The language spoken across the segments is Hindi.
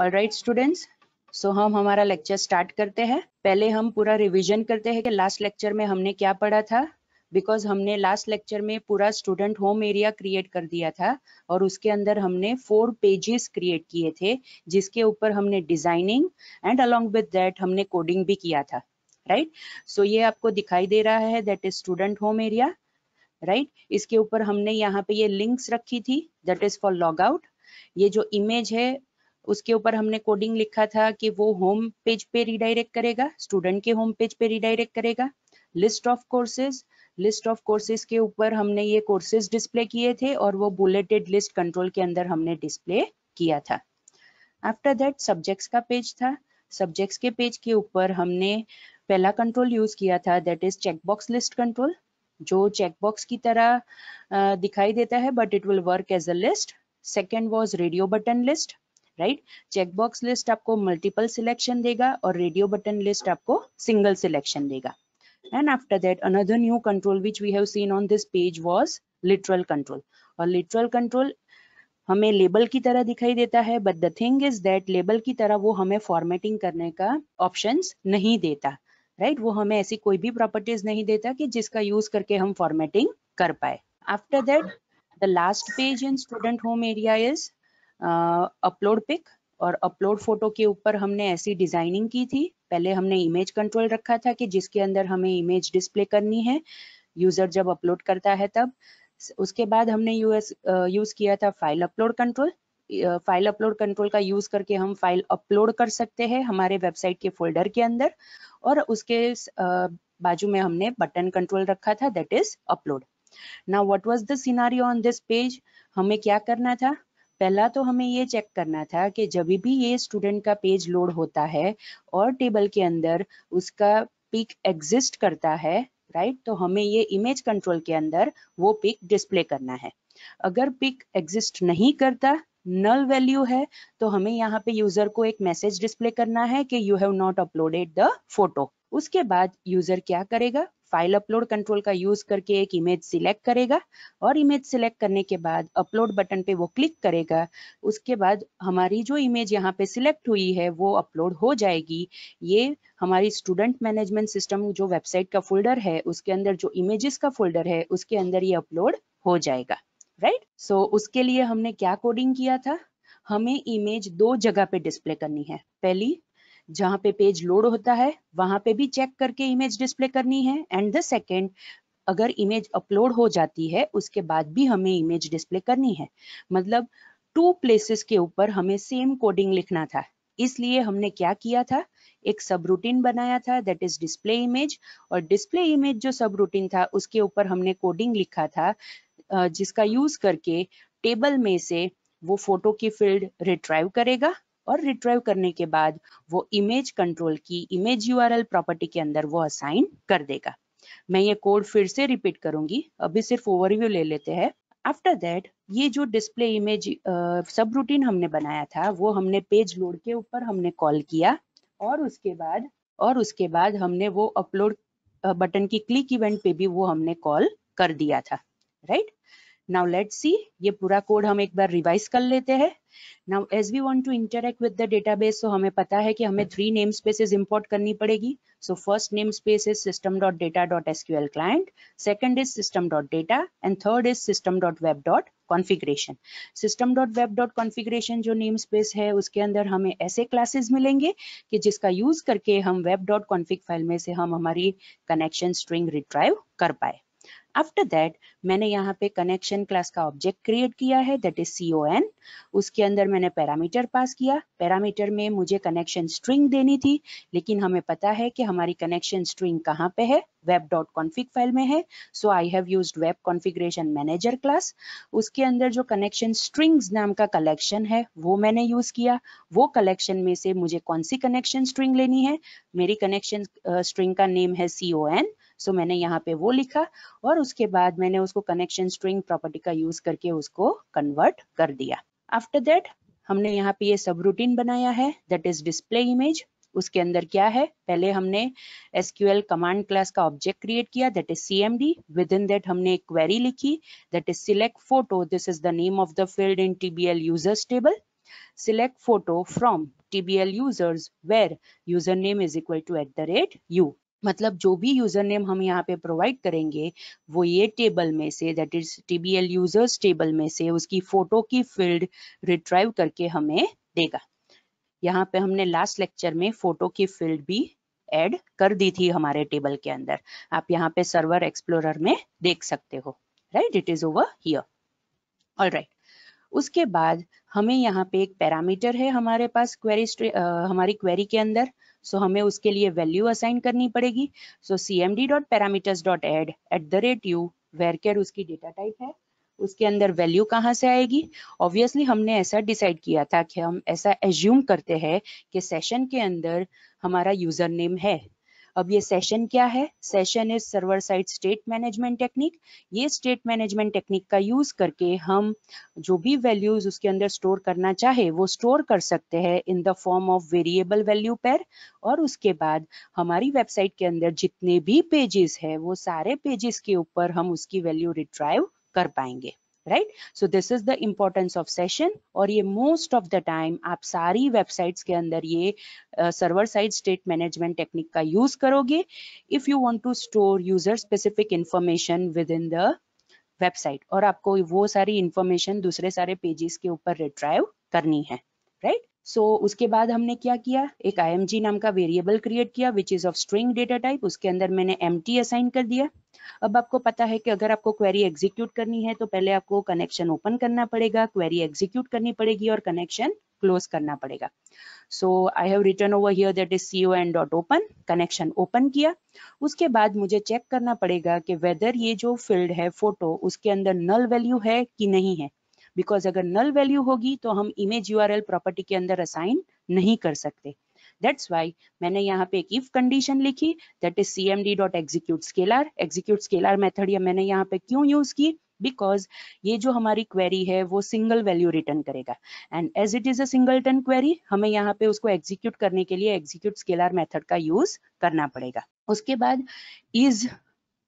ऑल राइट स्टूडेंट्स सो हम हमारा लेक्चर स्टार्ट करते हैं पहले हम पूरा रिवीजन करते हैं कि लास्ट लेक्चर में हमने क्या पढ़ा था बिकॉज हमने लास्ट लेक्चर में पूरा स्टूडेंट होम एरिया क्रिएट कर दिया था और उसके अंदर हमने फोर पेजेस क्रिएट किए थे जिसके ऊपर हमने designing and along with that हमने कोडिंग भी किया था राइट right? सो so ये आपको दिखाई दे रहा है that is student home area right इसके ऊपर हमने यहाँ पे ये लिंक्स रखी थी that is for log out ये जो इमेज है उसके ऊपर हमने कोडिंग लिखा था कि वो होम पेज पे रिडायरेक्ट करेगा स्टूडेंट के होम पेज पे रिडायरेक्ट करेगा list of courses list of courses के ऊपर हमने ये कोर्सेज डिस्प्ले किए थे और वो बुलेटेड लिस्ट कंट्रोल के अंदर हमने डिस्प्ले किया था आफ्टर दैट सब्जेक्ट्स का पेज था सब्जेक्ट्स के पेज के ऊपर हमने पहला कंट्रोल यूज किया था that is checkbox list control जो चेकबॉक्स की तरह दिखाई देता है but it will work as a list second was radio button list right checkbox list आपको मल्टीपल सिलेक्शन देगा और रेडियो बटन लिस्ट आपको सिंगल सिलेक्शन देगा and after that another new control which we have scene on this page was literal control और लिटरल कंट्रोल हमें लेबल की तरह दिखाई देता है but the thing is that label की तरह वो हमें फॉर्मेटिंग करने का ऑप्शन नहीं देता राइट right? वो हमें ऐसी कोई भी प्रॉपर्टीज नहीं देता कि जिसका यूज करके हम फॉर्मेटिंग कर पाए after that the last page in student home area is upload pic और अपलोड फोटो के ऊपर हमने ऐसी डिजाइनिंग की थी पहले हमने इमेज कंट्रोल रखा था कि जिसके अंदर हमें इमेज डिस्प्ले करनी है यूजर जब अपलोड करता है तब उसके बाद हमने यूएस यूज किया था file upload control file upload control का यूज करके हम फाइल अपलोड कर सकते हैं हमारे वेबसाइट के फोल्डर के अंदर और उसके बाजू में हमने बटन कंट्रोल रखा था that is upload now what was the scenario on this page हमें क्या करना था पहला तो हमें ये चेक करना था कि जब भी ये स्टूडेंट का पेज लोड होता है और टेबल के अंदर उसका पिक एग्जिस्ट करता है राइट तो हमें ये इमेज कंट्रोल के अंदर वो पिक डिस्प्ले करना है अगर पिक एग्जिस्ट नहीं करता नल वैल्यू है तो हमें यहाँ पे यूजर को एक मैसेज डिस्प्ले करना है कि you have not uploaded the photo उसके बाद यूजर क्या करेगा फाइल अपलोड कंट्रोल का यूज करके एक इमेज सिलेक्ट करेगा और इमेज सिलेक्ट करने के बाद अपलोड बटन पे वो क्लिक करेगा उसके बाद हमारी जो इमेज यहाँ पे सिलेक्ट हुई है वो अपलोड हो जाएगी ये हमारी स्टूडेंट मैनेजमेंट सिस्टम जो वेबसाइट का फोल्डर है उसके अंदर जो इमेजेस का फोल्डर है उसके अंदर ये अपलोड हो जाएगा राइट right? सो so, उसके लिए हमने क्या कोडिंग किया था हमें इमेज दो जगह पे डिस्प्ले करनी है पहली जहां पे पेज लोड होता है वहां पे भी चेक करके इमेज डिस्प्ले करनी है एंड द सेकेंड अगर इमेज अपलोड हो जाती है उसके बाद भी हमें इमेज डिस्प्ले करनी है मतलब टू प्लेसेस के ऊपर हमें सेम कोडिंग लिखना था इसलिए हमने क्या किया था एक सब रूटीन बनाया था दैट इज डिस्प्ले इमेज और डिस्प्ले इमेज जो सब रूटीन था उसके ऊपर हमने कोडिंग लिखा था जिसका यूज करके टेबल में से वो फोटो की फील्ड रिट्राइव करेगा और रिट्राइव करने के बाद वो इमेज कंट्रोल की इमेज यूआरएल प्रॉपर्टी के अंदर वो असाइन कर देगा मैं ये कोड फिर से रिपीट करूंगी अभी सिर्फ ओवरव्यू ले लेते हैं आफ्टर दैट ये जो डिस्प्ले इमेज सब रूटीन हमने बनाया था वो हमने पेज लोड के ऊपर हमने कॉल किया और उसके बाद और उसके बाद हमने वो अपलोड बटन की क्लिक इवेंट पे भी वो हमने कॉल कर दिया था right right? Now let's see ये पूरा कोड हम एक बार रिवाइज कर लेते हैं now as we want to interact with the database तो हमें पता है कि हमें थ्री नेम स्पेसेस इम्पोर्ट करनी पड़ेगी so first namespace is system dot data dot S Q L client second is system dot data and third is system dot web dot configuration system dot web dot configuration जो नेम स्पेस है उसके अंदर हमें ऐसे क्लासेस मिलेंगे कि जिसका यूज करके हम वेब डॉट कॉन्फिग फाइल में से हम हमारी कनेक्शन स्ट्रिंग रिट्राइव कर पाए आफ्टर दैट मैंने यहाँ पे कनेक्शन क्लास का ऑब्जेक्ट क्रिएट किया है दैट इज सी एन उसके अंदर मैंने पैरामीटर पास किया पैरामीटर में मुझे कनेक्शन स्ट्रिंग देनी थी लेकिन हमें पता है कि हमारी कनेक्शन स्ट्रिंग कहाँ पे है वेब डॉट कॉन्फिक फाइल में है so I have use web configuration manager class उसके अंदर जो कनेक्शन स्ट्रिंग्स नाम का कलेक्शन है वो मैंने यूज किया वो कलेक्शन में से मुझे कौन सी कनेक्शन स्ट्रिंग लेनी है मेरी कनेक्शन स्ट्रिंग का नेम है सी ओ एन सो so, मैंने यहाँ पे वो लिखा और उसके बाद मैंने उसको कनेक्शन स्ट्रिंग प्रॉपर्टी का यूज करके उसको कन्वर्ट कर दिया आफ्टर दैट हमने यहाँ पे ये सब रूटीन बनाया है दैट इज डिस्प्ले इमेज उसके अंदर क्या है पहले हमने SQL कमांड क्लास का ऑब्जेक्ट क्रिएट किया that is C M D within that हमने एक क्वेरी लिखी that is select photo this is the name of the field in L users table select T B L users where user name is equal to at the rate U मतलब जो भी यूजर नेम हम यहाँ पे प्रोवाइड करेंगे वो ये टेबल में से that is TBL users table में से उसकी फोटो की फील्ड रिट्राइव करके हमें देगा यहाँ पे हमने लास्ट लेक्चर में फोटो की फील्ड भी एड कर दी थी हमारे टेबल के अंदर आप यहाँ पे सर्वर एक्सप्लोरर में देख सकते हो right it is over here right उसके बाद हमें यहाँ पे एक पैरामीटर है हमारे पास क्वेरी हमारी क्वेरी के अंदर सो so, हमें उसके लिए वैल्यू असाइन करनी पड़ेगी so C M D dot parameters dot add at the rate U varchar उसकी डेटा टाइप है उसके अंदर वैल्यू कहाँ से आएगी ऑब्वियसली हमने ऐसा डिसाइड किया था कि हम ऐसा एज्यूम करते हैं कि सेशन के अंदर हमारा यूजर नेम है अब ये सेशन क्या है session is server side state management technique ये स्टेट मैनेजमेंट टेक्निक का यूज करके हम जो भी वैल्यूज उसके अंदर स्टोर करना चाहे वो स्टोर कर सकते हैं in the form of variable value pair और उसके बाद हमारी वेबसाइट के अंदर जितने भी पेजेस है वो सारे पेजेस के ऊपर हम उसकी वैल्यू रिट्राइव कर पाएंगे right so this is the importance of session और ये मोस्ट ऑफ द टाइम आप सारी वेबसाइट्स के अंदर ये server side state management technique का यूज करोगे if you want to store user specific information within the website और आपको वो सारी इंफॉर्मेशन दूसरे सारे पेजेस के ऊपर रिट्राइव करनी है राइट सो so, उसके बाद हमने क्या किया एक आई नाम का वेरिएबल क्रिएट किया which is of string data type उसके अंदर मैंने एम असाइन कर दिया अब आपको पता है कि अगर आपको क्वेरी एग्जीक्यूट करनी है तो पहले आपको कनेक्शन ओपन करना पड़ेगा क्वेरी एग्जीक्यूट करनी पड़ेगी और कनेक्शन क्लोज करना पड़ेगा so I have return over here that is CO N dot open connection open किया उसके बाद मुझे चेक करना पड़ेगा कि वेदर ये जो फील्ड है फोटो उसके अंदर नल वैल्यू है कि नहीं है बिकॉज अगर नल वैल्यू होगी तो हम इमेज यू प्रॉपर्टी के अंदर असाइन नहीं कर सकते That's why मैंने यहाँ पे एक if condition लिखी that is cmd dot execute scalar execute scalar method या मैंने यहाँ पे क्यों use की because ये जो हमारी क्वेरी है वो सिंगल वैल्यू रिटर्न करेगा and as it is a singleton query हमें यहाँ पे उसको एग्जीक्यूट करने के लिए execute scalar method का यूज करना पड़ेगा उसके बाद इज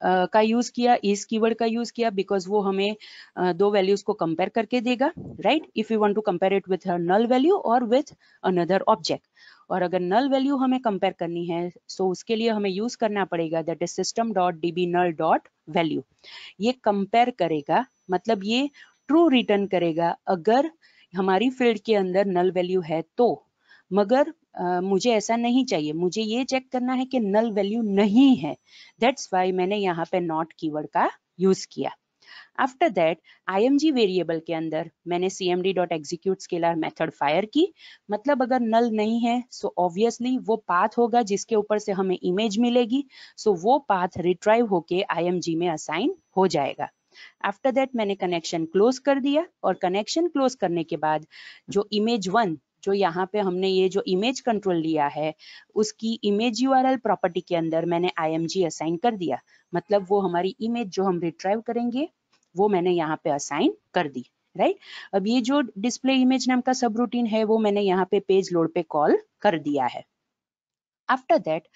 का यूज किया इस कीवर्ड का यूज किया बिकॉज वो हमें uh, दो वैल्यूज को कंपेयर करके देगा right if you want to compare it with null value और विथ अनदर ऑब्जेक्ट और अगर नल वैल्यू हमें कंपेयर करनी है सो so उसके लिए हमें यूज करना पड़ेगा that is system dot DB null dot value ये कंपेयर करेगा मतलब ये ट्रू रिटर्न करेगा अगर हमारी फील्ड के अंदर नल वैल्यू है तो मगर मुझे ऐसा नहीं चाहिए मुझे ये चेक करना है कि नल वैल्यू नहीं है दैट्स वाई मैंने यहाँ पे नॉट कीवर्ड का यूज किया After that, img वेरिएबल के अंदर मैंने C M D dot execute scalar method fire की मतलब अगर नल नहीं है सो so ऑब्वियसली वो पाथ होगा जिसके ऊपर से हमें इमेज मिलेगी सो so वो पाथ रिट्राइव होके आई में असाइन हो जाएगा आफ्टर दैट मैंने कनेक्शन क्लोज कर दिया और कनेक्शन क्लोज करने के बाद जो इमेज वन जो यहाँ पे हमने ये जो इमेज कंट्रोल लिया है उसकी इमेज यूआरएल प्रॉपर्टी के अंदर मैंने आईएमजी असाइन कर दिया मतलब वो हमारी इमेज जो हम रिट्राइव करेंगे वो मैंने यहाँ पे असाइन कर दी राइट अब ये जो डिस्प्ले इमेज नाम का सब रूटीन है वो मैंने यहाँ पे पेज लोड पे कॉल कर दिया है आफ्टर दैट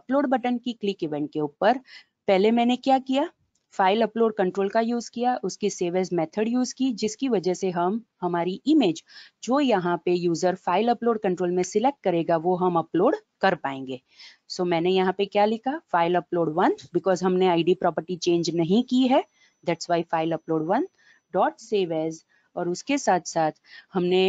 अपलोड बटन की क्लिक इवेंट के ऊपर पहले मैंने क्या किया फाइल अपलोड कंट्रोल का यूज किया उसकी सेव एज मेथड यूज की जिसकी वजह से हम हमारी इमेज जो यहाँ पे यूजर फाइल अपलोड कंट्रोल में सिलेक्ट करेगा वो हम अपलोड कर पाएंगे सो so, मैंने यहाँ पे क्या लिखा फाइल अपलोड वन बिकॉज हमने आईडी प्रॉपर्टी चेंज नहीं की है that's why file upload one dot save as और उसके साथ साथ हमने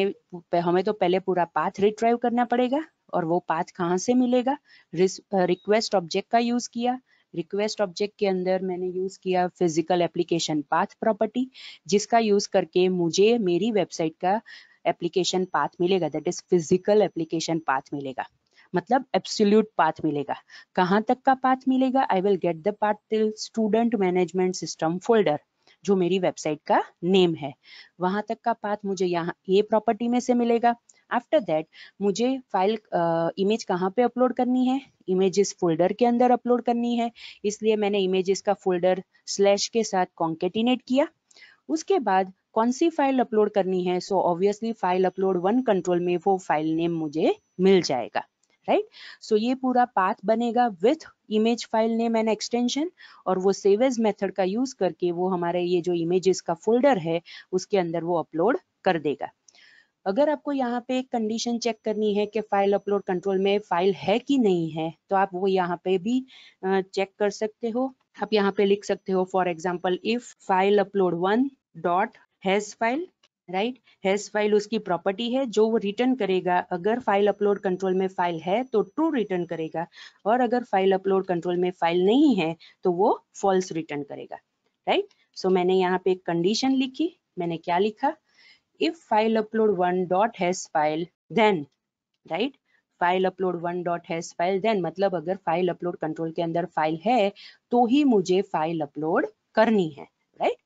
हमें तो पहले पूरा पाथ रिट्राइव करना पड़ेगा और वो पाथ कहाँ से मिलेगा रिक्वेस्ट ऑब्जेक्ट का यूज किया रिक्वेस्ट ऑब्जेक्ट के अंदर मैंने यूज किया फिजिकल एप्लीकेशन पाथ प्रॉपर्टी जिसका यूज करके मुझे मेरी वेबसाइट का एप्लीकेशन पाथ मिलेगा that is physical application path मिलेगा मतलब एब्सोल्यूट पाथ मिलेगा कहाँ तक का पाथ मिलेगा I will get the path till student management system folder जो मेरी वेबसाइट का नेम है वहां तक का पाथ मुझे यहाँ ये प्रॉपर्टी में से मिलेगा आफ्टर दैट मुझे फाइल इमेज कहाँ पे अपलोड करनी है इमेजेस फोल्डर के अंदर अपलोड करनी है इसलिए मैंने इमेजेस का फोल्डर स्लैश के साथ कॉन्केटिनेट किया उसके बाद कौन सी फाइल अपलोड करनी है so obviously file upload one control में वो फाइल नेम मुझे मिल जाएगा राइट right? सो so, ये पूरा पाथ बनेगा with image file name and extension और वो सेवेज मेथड का यूज करके वो हमारे ये जो इमेजेस का फोल्डर है उसके अंदर वो अपलोड कर देगा अगर आपको यहाँ पे कंडीशन चेक करनी है कि फाइल अपलोड कंट्रोल में फाइल है कि नहीं है तो आप वो यहाँ पे भी चेक कर सकते हो आप यहाँ पे लिख सकते हो for example if file upload one dot has file right has file उसकी प्रॉपर्टी है जो वो रिटर्न करेगा अगर फाइल अपलोड कंट्रोल में फाइल है तो ट्रू रिटर्न करेगा और अगर फाइल अपलोड कंट्रोल में फाइल नहीं है तो वो फॉल्स रिटर्न करेगा राइट right? सो so, मैंने यहाँ पे एक कंडीशन लिखी मैंने क्या लिखा if file upload one dot has file then right file upload one dot has file then मतलब अगर फाइल अपलोड कंट्रोल के अंदर फाइल है तो ही मुझे फाइल अपलोड करनी है राइट right?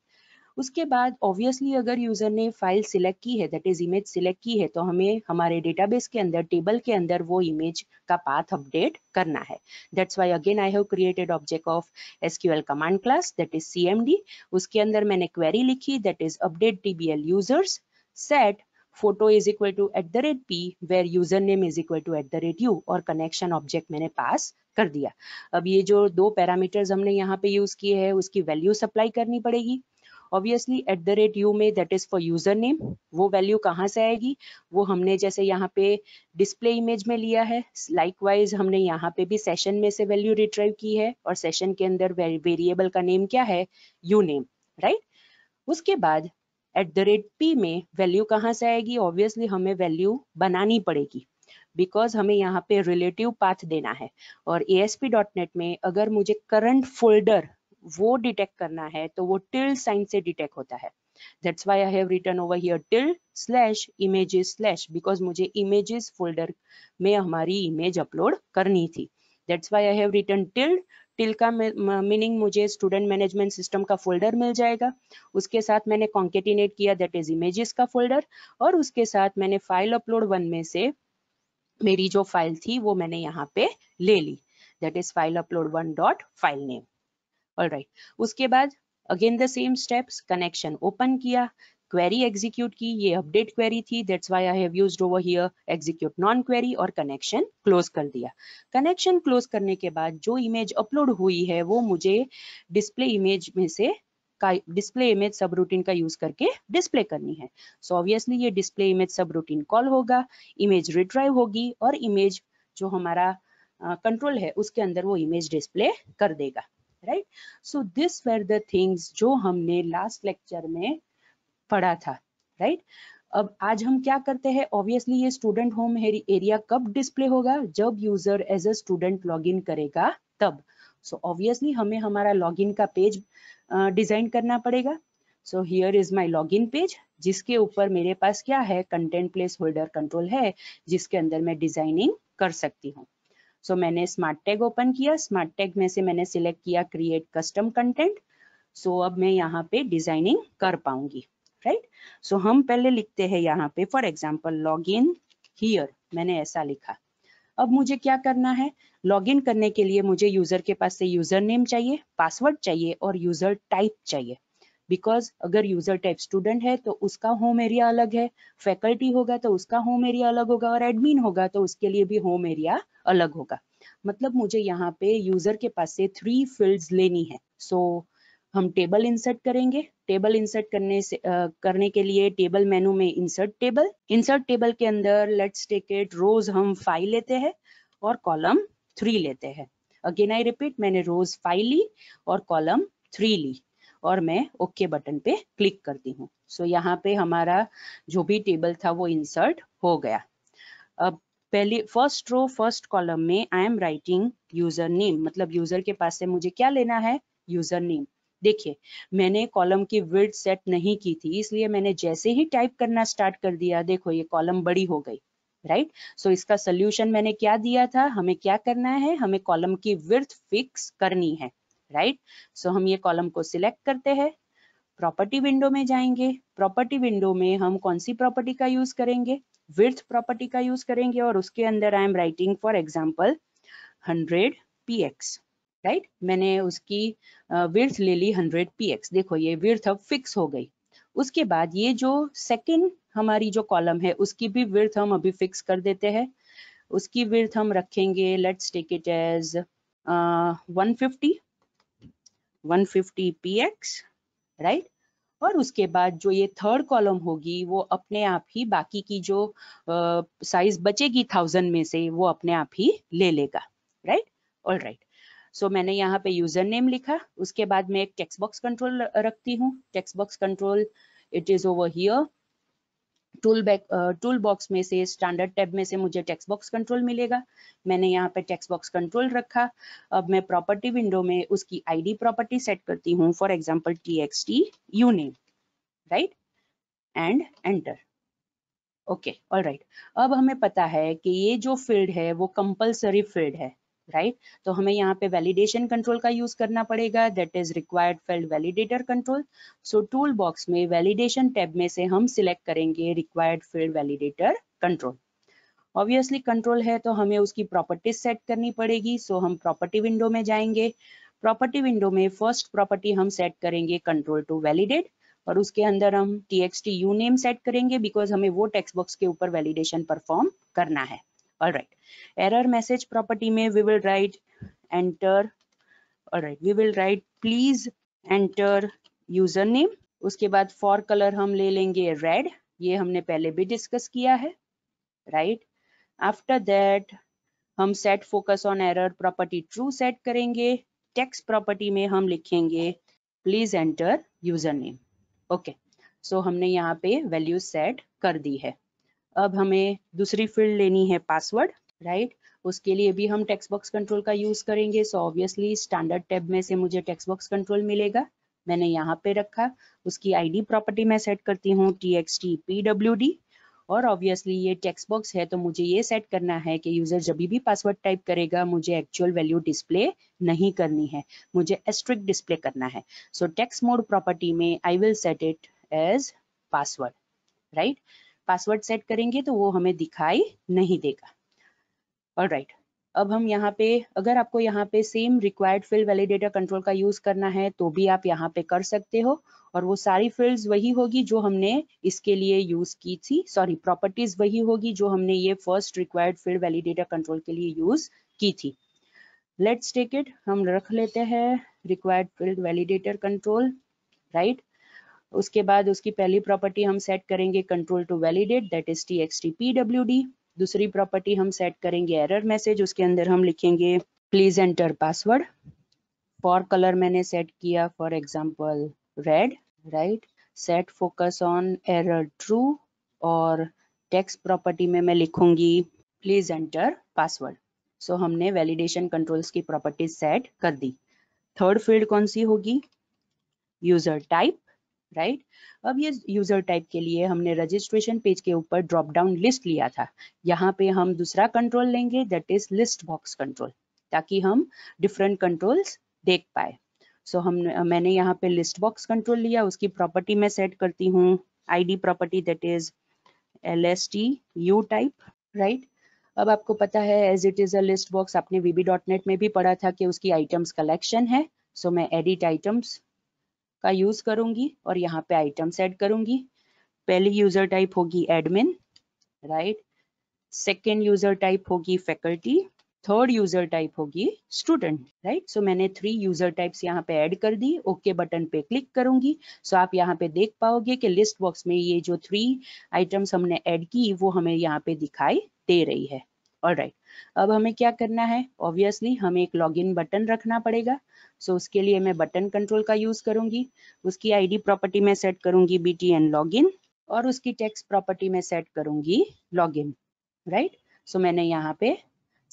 उसके बाद ऑब्वियसली अगर यूजर ने फाइल सिलेक्ट की है दैट इज इमेज सिलेक्ट की है तो हमें हमारे डेटाबेस के अंदर टेबल के अंदर वो इमेज का पाथ अपडेट करना है that's why again I have created object of SQL command class that is CMD उसके अंदर मैंने क्वेरी लिखी that is update TBL users set photo is equal to at the rate p where username is equal to at the rate u और connection object मैंने पास कर दिया अब ये जो दो पैरामीटर्स हमने यहाँ पे यूज किए हैं उसकी वैल्यू सप्लाई करनी पड़ेगी obviously at the rate U में that is for user name वो वैल्यू कहाँ से आएगी वो हमने जैसे यहाँ पे डिस्प्ले इमेज में लिया है लाइकवाइज हमने यहाँ पे भी सेशन में से वैल्यू रिट्राइव की है और सेशन के अंदर वेरिएबल का नेम क्या है यू नेम राइट उसके बाद एट द रेट पी में वैल्यू कहाँ से आएगी ऑब्वियसली हमें वैल्यू बनानी पड़ेगी बिकॉज हमें यहाँ पे रिलेटिव पाथ देना है और A S P dot net में अगर मुझे करंट फोल्डर वो डिटेक्ट करना है तो वो टिल साइन से डिटेक्ट होता है that's why I have return over here till slash images slash because मुझे इमेजेस फोल्डर में हमारी इमेज अपलोड करनी थी that's why I have return till till का मीनिंग मुझे स्टूडेंट मैनेजमेंट सिस्टम का फोल्डर मिल जाएगा उसके साथ मैंने कॉन्केटिनेट किया दैट इज इमेजेस का फोल्डर और उसके साथ मैंने फाइल अपलोड वन में से मेरी जो फाइल थी वो मैंने यहाँ पे ले ली that is file upload one dot file name all उसके बाद again the same steps connection open किया क्वेरी एग्जीक्यूट की ये अपडेट क्वेरी थी that's why I have used over here execute non query और कनेक्शन क्लोज कर दिया कनेक्शन क्लोज करने के बाद जो इमेज अपलोड हुई है वो मुझे डिस्प्ले इमेज में से का डिस्प्ले इमेज सब रूटीन का यूज करके डिस्प्ले करनी है सो so ऑब्वियसली ये display image subroutine call होगा इमेज रिट्राइव होगी और इमेज जो हमारा कंट्रोल uh, है उसके अंदर वो इमेज डिस्प्ले कर देगा right so this were the things जो हमने लास्ट लेक्चर में पड़ा था राइट अब आज हम क्या करते हैं ऑब्वियसली ये स्टूडेंट होम एरिया कब डिस्प्ले होगा जब user as a student login करेगा तब सो so ऑब्वियसली हमें हमारा लॉगिन का पेज डिजाइन uh, करना पड़ेगा so here is my login page जिसके ऊपर मेरे पास क्या है कंटेंट प्लेस होल्डर कंट्रोल है जिसके अंदर मैं डिजाइनिंग कर सकती हूँ सो so, मैंने स्मार्ट टैग ओपन किया स्मार्ट टैग में से मैंने सिलेक्ट किया क्रिएट कस्टम कंटेंट सो अब मैं यहाँ पे डिजाइनिंग कर पाऊंगी राइट सो हम पहले लिखते हैं यहाँ पे for example log in here मैंने ऐसा लिखा अब मुझे क्या करना है लॉग इन करने के लिए मुझे यूजर के पास से यूजर नेम चाहिए पासवर्ड चाहिए और यूजर टाइप चाहिए बिकॉज अगर यूजर टाइप स्टूडेंट है तो उसका होम एरिया अलग है फैकल्टी होगा तो उसका होम एरिया अलग होगा और एडमिन होगा तो उसके लिए भी होम एरिया अलग होगा मतलब मुझे यहाँ पे यूजर के पास से थ्री फील्ड्स लेनी है सो so, हम टेबल इंसर्ट करेंगे टेबल इंसर्ट करने से आ, करने के लिए टेबल मेनू में इंसर्ट टेबल इंसर्ट टेबल के अंदर लेट्स टेक इट रोज हम फाइव लेते हैं और कॉलम थ्री लेते हैं अगेन आई रिपीट मैंने रोज फाइव ली और कॉलम थ्री ली और मैं ओके okay बटन पे क्लिक करती हूँ सो so, यहाँ पे हमारा जो भी टेबल था वो इंसर्ट हो गया अब पहले फर्स्ट रो फर्स्ट कॉलम में I am writing user name मतलब यूजर के पास से मुझे क्या लेना है यूजर नेम देखिए मैंने कॉलम की विड सेट नहीं की थी इसलिए मैंने जैसे ही टाइप करना स्टार्ट कर दिया देखो ये कॉलम बड़ी हो गई राइट right? सो so, इसका सोल्यूशन मैंने क्या दिया था हमें क्या करना है हमें कॉलम की विर्थ फिक्स करनी है राइट right? सो so, हम ये कॉलम को सिलेक्ट करते हैं प्रॉपर्टी विंडो में जाएंगे प्रॉपर्टी विंडो में हम कौन सी प्रॉपर्टी का यूज करेंगे विर्थ प्रॉपर्टी का यूज करेंगे और उसके अंदर I am writing for example hundred P X right मैंने उसकी विर्थ ले ली 100 px देखो ये विर्थ अब फिक्स हो गई उसके बाद ये जो सेकंड हमारी जो कॉलम है उसकी भी विर्थ हम अभी फिक्स कर देते हैं उसकी विर्थ हम रखेंगे let's take it as 150 150 px right और उसके बाद जो ये थर्ड कॉलम होगी वो अपने आप ही बाकी की जो साइज बचेगी थाउजेंड में से वो अपने आप ही ले लेगा right all right so so, मैंने यहाँ पे यूजर नेम लिखा उसके बाद मैं एक टेक्स्ट बॉक्स कंट्रोल रखती हूँ text box control it is over here tool back tool box में से स्टैंडर्ड टैब में से मुझे टेक्स्ट बॉक्स कंट्रोल मिलेगा मैंने यहाँ पे टेक्स्ट बॉक्स कंट्रोल रखा अब मैं प्रॉपर्टी विंडो में उसकी आईडी प्रॉपर्टी सेट करती हूँ for example T X T U name right and enter okay all right अब हमें पता है कि ये जो फील्ड है वो कंपल्सरी फील्ड है राइट right? तो हमें यहाँ पे वैलिडेशन कंट्रोल का यूज करना पड़ेगा that is required field validator control so tool box में वैलिडेशन टैब में से हम सिलेक्ट करेंगे required field validator control obviously control है तो हमें उसकी प्रॉपर्टीज सेट करनी पड़ेगी सो so हम प्रॉपर्टी विंडो में जाएंगे प्रॉपर्टी विंडो में फर्स्ट प्रॉपर्टी हम सेट करेंगे कंट्रोल टू वैलिडेट और उसके अंदर हम T X T U name set करेंगे बिकॉज हमें वो टेक्स बॉक्स के ऊपर वैलिडेशन परफॉर्म करना है all right error message property में we will write enter all right we will write please enter username उसके बाद for color हम ले लेंगे red ये हमने पहले भी डिस्कस किया है राइट आफ्टर दैट हम set focus on error property true set करेंगे टेक्स्ट प्रॉपर्टी में हम लिखेंगे please enter user name okay so हमने यहाँ पे वैल्यू सेट कर दी है अब हमें दूसरी फील्ड लेनी है पासवर्ड राइट उसके लिए भी हम टेक्स्ट बॉक्स कंट्रोल का यूज करेंगे सो ऑब्वियसली स्टैंडर्ड टैब में से मुझे टेक्स्ट बॉक्स कंट्रोल मिलेगा मैंने यहाँ पे रखा उसकी आईडी प्रॉपर्टी मैं सेट करती हूँ T X T P W D और ऑब्वियसली ये टेक्स्ट बॉक्स है तो मुझे ये सेट करना है कि यूजर जब भी पासवर्ड टाइप करेगा मुझे एक्चुअल वैल्यू डिस्प्ले नहीं करनी है मुझे एस्ट्रिक्ट डिस्प्ले करना है सो टेक्स मोड प्रॉपर्टी में I will set it as password right password set करेंगे तो वो हमें दिखाई नहीं देगा ऑल right. अब हम यहाँ पे अगर आपको यहाँ पे same required field validator control का यूज करना है तो भी आप यहाँ पे कर सकते हो और वो सारी फील्ड्स वही होगी जो हमने इसके लिए यूज की थी सॉरी प्रॉपर्टीज वही होगी जो हमने ये first required field validator control के लिए यूज की थी लेट्स टेक इट हम रख लेते हैं required field validator control right उसके बाद उसकी पहली प्रॉपर्टी हम सेट करेंगे control to validate that is T X T P W D दूसरी प्रॉपर्टी हम सेट करेंगे एरर मैसेज उसके अंदर हम लिखेंगे please enter password fore colour मैंने सेट किया for example red right set focus on error true और टेक्स प्रॉपर्टी में मैं लिखूंगी प्लीज एंटर पासवर्ड सो हमने वैलिडेशन कंट्रोल्स की प्रॉपर्टी सेट कर दी थर्ड फील्ड कौन सी होगी यूजर टाइप राइट right? अब ये यूजर टाइप के लिए हमने रजिस्ट्रेशन पेज के ऊपर ड्रॉप डाउन लिस्ट लिया था यहाँ पे हम दूसरा कंट्रोल लेंगे that is list box control ताकि हम डिफरेंट कंट्रोल्स देख पाए सो so, हम मैंने यहाँ पे लिस्ट बॉक्स कंट्रोल लिया उसकी प्रॉपर्टी मैं सेट करती हूँ ID property that is L S T U type right अब आपको पता है as it is a list box आपने वीबी डॉट नेट में भी पढ़ा था कि उसकी आइटम्स कलेक्शन है सो so, मैं एडिट आइटम्स का यूज करूंगी और यहाँ पे आइटम्स एड करूंगी पहली यूजर टाइप होगी admin right second user type होगी फैकल्टी थर्ड यूजर टाइप होगी स्टूडेंट राइट सो मैंने थ्री यूजर टाइप्स यहाँ पे ऐड कर दी ओके okay बटन पे क्लिक करूंगी सो so आप यहाँ पे देख पाओगे कि लिस्ट बॉक्स में ये जो थ्री आइटम्स हमने ऐड की वो हमें यहाँ पे दिखाई दे रही है ऑल right. अब हमें क्या करना है ऑब्वियसली हमें एक लॉग बटन रखना पड़ेगा सो so, उसके लिए मैं बटन कंट्रोल का यूज करूंगी उसकी आईडी प्रॉपर्टी में सेट करूंगी बी टी एन और उसकी टेक्स्ट प्रॉपर्टी में सेट करूंगी लॉग राइट सो मैंने यहाँ पे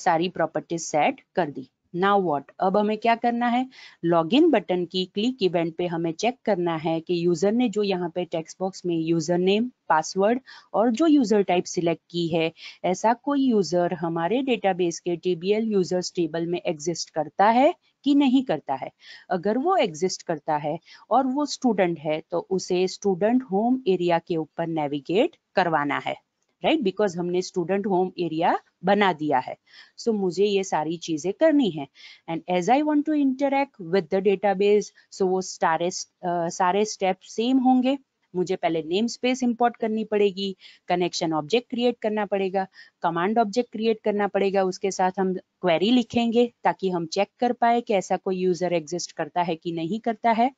सारी प्रॉपर्टीज सेट कर दी नाउ वॉट अब हमें क्या करना है लॉग इन बटन की क्लिक इवेंट पे हमें चेक करना है कि यूजर ने जो यहाँ पे टेक्स्ट बॉक्स में यूजर नेम पासवर्ड और जो यूजर टाइप सिलेक्ट की है ऐसा कोई यूजर हमारे डेटाबेस के टीबीएल यूजर्स टेबल में एग्जिस्ट करता है कि नहीं करता है अगर वो एग्जिस्ट करता है और वो स्टूडेंट है तो उसे स्टूडेंट होम एरिया के ऊपर नेविगेट करवाना है राइट बिकॉज हमने स्टूडेंट होम एरिया बना दिया है सो so, मुझे ये सारी चीजें करनी है and as I want to interact with the database so वो सारे सारे स्टेप सेम होंगे मुझे पहले नेम स्पेस इंपोर्ट करनी पड़ेगी कनेक्शन ऑब्जेक्ट क्रिएट करना पड़ेगा कमांड ऑब्जेक्ट क्रिएट करना पड़ेगा उसके साथ हम क्वेरी लिखेंगे ताकि हम चेक कर पाए कि ऐसा कोई यूजर एग्जिस्ट करता है कि नहीं करता है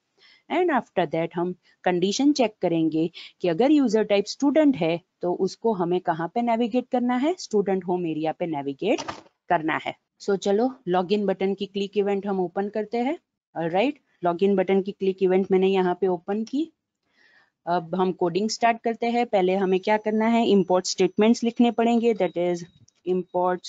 एंड आफ्टर दैट हम कंडीशन चेक करेंगे कि अगर यूजर टाइप स्टूडेंट है तो उसको हमें कहाँ पे नेविगेट करना है स्टूडेंट होम एरिया पे नेविगेट करना है सो so, चलो लॉगिन बटन की क्लिक इवेंट हम ओपन करते हैं राइट लॉगिन बटन की क्लिक इवेंट मैंने यहाँ पे ओपन की अब हम कोडिंग स्टार्ट करते हैं पहले हमें क्या करना है इम्पोर्ट स्टेटमेंट्स लिखने पड़ेंगे that is import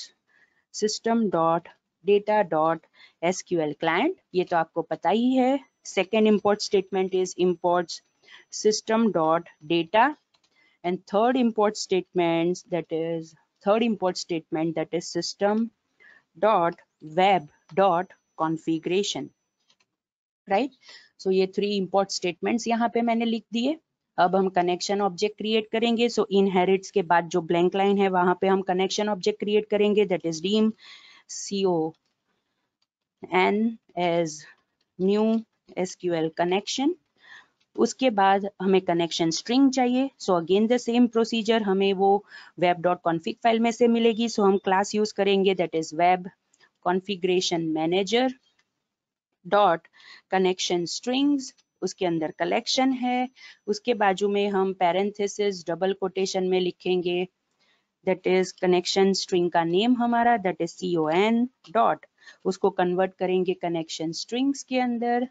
system dot data dot S client ये तो आपको पता ही है Second import statement is imports system dot data, and third import statement that is third import statement that is system dot web dot configuration. right so ye three import statements yahan pe maine likh diye अब हम कनेक्शन ऑब्जेक्ट क्रिएट करेंगे सो so इनहेरिट्स के बाद जो ब्लैंक लाइन है वहां पे हम कनेक्शन ऑब्जेक्ट क्रिएट करेंगे that is dim CO N as new SQL connection उसके बाद हमें कनेक्शन स्ट्रिंग चाहिए so again the same procedure हमें वो वेब डॉट कॉन्फिक फाइल में से मिलेगी सो so हम क्लास यूज करेंगे that is web configuration manager dot connection strings उसके अंदर कलेक्शन है उसके बाजू में हम पैरेंथेसिस डबल कोटेशन में लिखेंगे दैट इज कनेक्शन स्ट्रिंग का नेम हमारा that is C O N dot उसको कन्वर्ट करेंगे कनेक्शन स्ट्रिंग्स के अंदर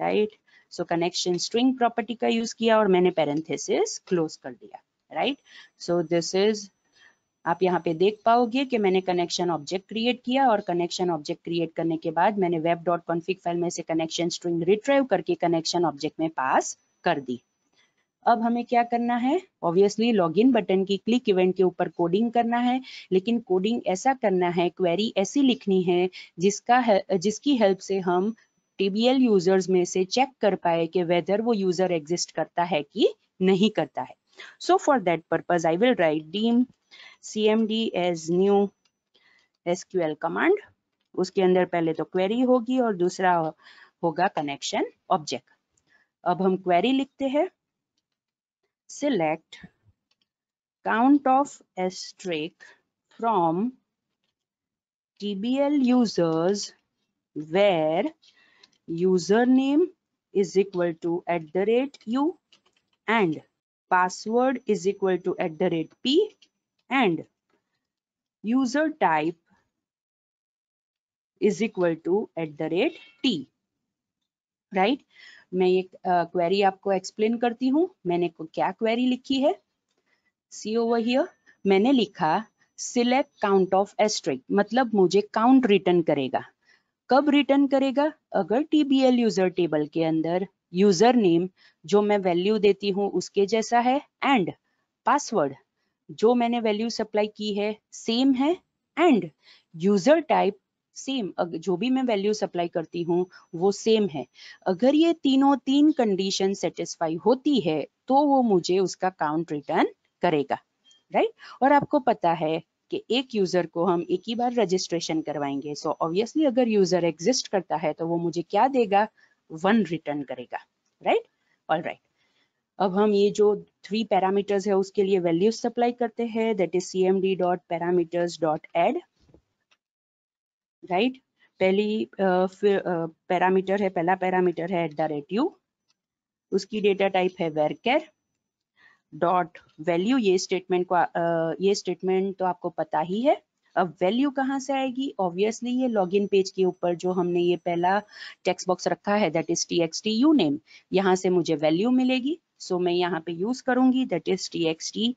right so connection string property का यूज किया और मैंने पेरेंथेसिस क्लोज कर दिया राइट सो दिस इज आप यहाँ पे देख पाओगे कि मैंने कनेक्शन ऑब्जेक्ट क्रिएट किया और कनेक्शन ऑब्जेक्ट क्रिएट करने के बाद मैंने वेब डॉट कॉन्फिक फाइल में से कनेक्शन स्ट्रिंग रिट्राइव करके कनेक्शन ऑब्जेक्ट में पास कर दी अब हमें क्या करना है ऑब्वियसली लॉगिन बटन की क्लिक इवेंट के ऊपर कोडिंग करना है लेकिन कोडिंग ऐसा करना है क्वेरी ऐसी लिखनी है जिसका है, जिसकी हेल्प से हम टीबीएल यूजर्स में से चेक कर पाए कि वेदर वो यूजर एग्जिस्ट करता है कि नहीं करता है I will write dim C M D as new S Q L command उसके अंदर पहले तो क्वेरी होगी और दूसरा होगा कनेक्शन ऑब्जेक्ट अब हम क्वेरी लिखते हैं select count of asterisk from TBL users where username is equal to at the rate u and password is equal to at the rate p and user type is equal to at the rate t right right? मैं ये क्वेरी uh, आपको एक्सप्लेन करती हूँ मैंने को क्या क्वेरी लिखी है सी ओवर हियर मैंने लिखा सिलेक्ट काउंट ऑफ एस्ट्रिक मतलब मुझे काउंट रिटर्न करेगा कब रिटर्न करेगा अगर टीबीएल यूजर टेबल के अंदर यूजर नेम जो मैं वैल्यू देती हूँ उसके जैसा है एंड पासवर्ड जो मैंने वैल्यू सप्लाई की है सेम है एंड यूजर टाइप सेम जो भी मैं वैल्यू सप्लाई करती हूँ वो सेम है अगर ये तीनों तीन कंडीशन सेटिस्फाई होती है तो वो मुझे उसका काउंट रिटर्न करेगा राइट right? और आपको पता है कि एक यूजर को हम एक ही बार रजिस्ट्रेशन करवाएंगे सो so, ऑब्वियसली अगर यूजर एग्जिस्ट करता है तो वो मुझे क्या देगा वन रिटर्न करेगा राइट ऑल राइट अब हम ये जो थ्री पैरामीटर्स है उसके लिए वैल्यूज सप्लाई करते हैं that is C M D dot parameters dot add right पहली पैरामीटर uh, uh, है पहला पैरामीटर है एट द रेट यू उसकी डेटा टाइप है वेरकेर डॉट वैल्यू ये स्टेटमेंट को आ, ये स्टेटमेंट तो आपको पता ही है अब वैल्यू कहाँ से आएगी ऑब्वियसली ये लॉग इन पेज के ऊपर जो हमने ये पहला टेक्स बॉक्स रखा है that is T X T U name यहाँ से मुझे वैल्यू मिलेगी सो so मैं यहाँ पे यूज करूंगी that is T X T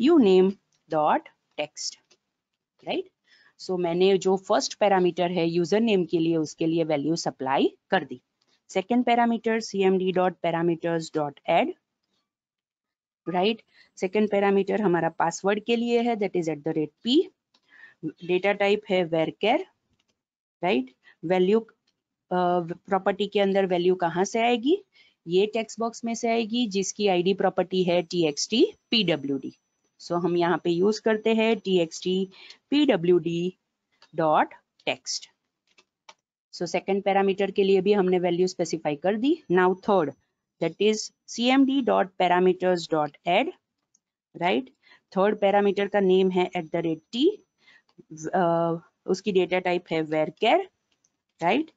U name dot text right so मैंने जो फर्स्ट पैरामीटर है यूजर नेम के लिए उसके लिए वैल्यू सप्लाई कर दी second parameter C M D dot dot add right second parameter हमारा पासवर्ड के लिए है that is at the rate P data type है varchar right value property के अंदर वैल्यू कहाँ से आएगी ये टेक्स्ट बॉक्स में से आएगी जिसकी आईडी प्रॉपर्टी है T X T P W D so हम यहाँ पे यूज करते हैं T X T P W D dot text so second parameter के लिए भी हमने वैल्यू स्पेसिफाई कर दी now third that is cmd.parameters.add right third parameter का नेम है एट द रेट टी उसकी डेटा टाइप है varchar right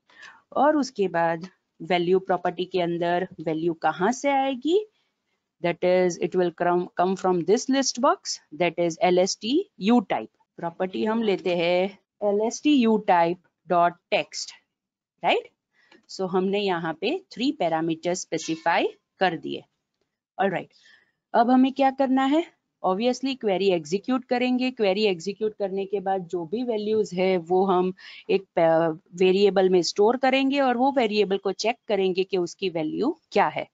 aur uske baad value property ke andar value kahan se aayegi that is it will come come from this list box that is lst u type property hum lete hai lst u type dot text right so so, हमने यहाँ पे थ्री पैरामीटर स्पेसिफाई कर दिए ऑल right. अब हमें क्या करना है ऑब्वियसली क्वेरी एग्जीक्यूट करेंगे क्वेरी एग्जीक्यूट करने के बाद जो भी वैल्यूज है वो हम एक वेरिएबल में स्टोर करेंगे और वो वेरिएबल को चेक करेंगे कि उसकी वैल्यू क्या है